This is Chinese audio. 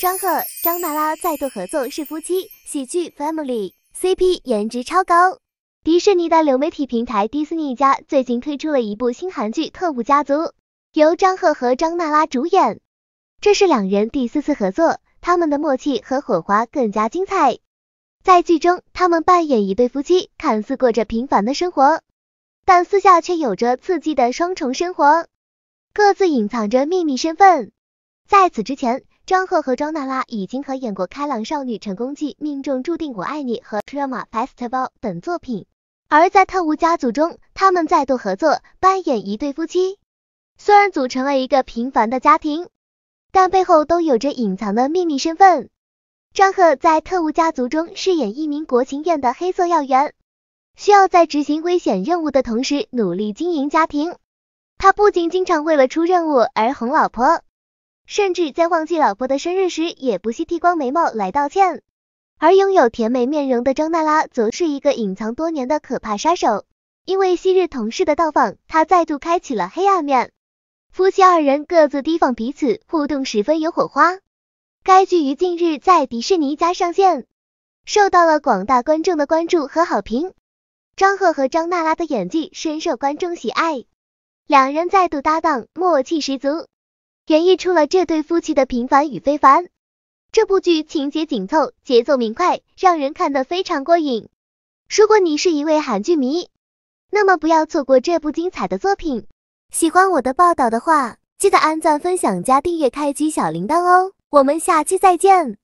张赫张娜拉再度合作是夫妻喜剧 family C P，颜值超高。迪士尼的流媒体平台迪士尼家最近推出了一部新韩剧《特务家族》，由张赫和张娜拉主演。这是两人第四次合作，他们的默契和火花更加精彩。在剧中，他们扮演一对夫妻，看似过着平凡的生活，但私下却有着刺激的双重生活，各自隐藏着秘密身份。在此之前。张赫和张娜拉已经和演过《开朗少女成功记》、《命中注定我爱你》和《t r a u m a Festival》等作品。而在《特务家族》中，他们再度合作，扮演一对夫妻。虽然组成了一个平凡的家庭，但背后都有着隐藏的秘密身份。张赫在《特务家族》中饰演一名国情院的黑色要员，需要在执行危险任务的同时努力经营家庭。他不仅经常为了出任务而哄老婆。甚至在忘记老婆的生日时，也不惜剃光眉毛来道歉。而拥有甜美面容的张娜拉，则是一个隐藏多年的可怕杀手。因为昔日同事的到访，她再度开启了黑暗面。夫妻二人各自提防彼此，互动十分有火花。该剧于近日在迪士尼家上线，受到了广大观众的关注和好评。张赫和张娜拉的演技深受观众喜爱，两人再度搭档，默契十足。演绎出了这对夫妻的平凡与非凡。这部剧情节紧凑，节奏明快，让人看得非常过瘾。如果你是一位韩剧迷，那么不要错过这部精彩的作品。喜欢我的报道的话，记得按赞、分享、加订阅、开启小铃铛哦。我们下期再见。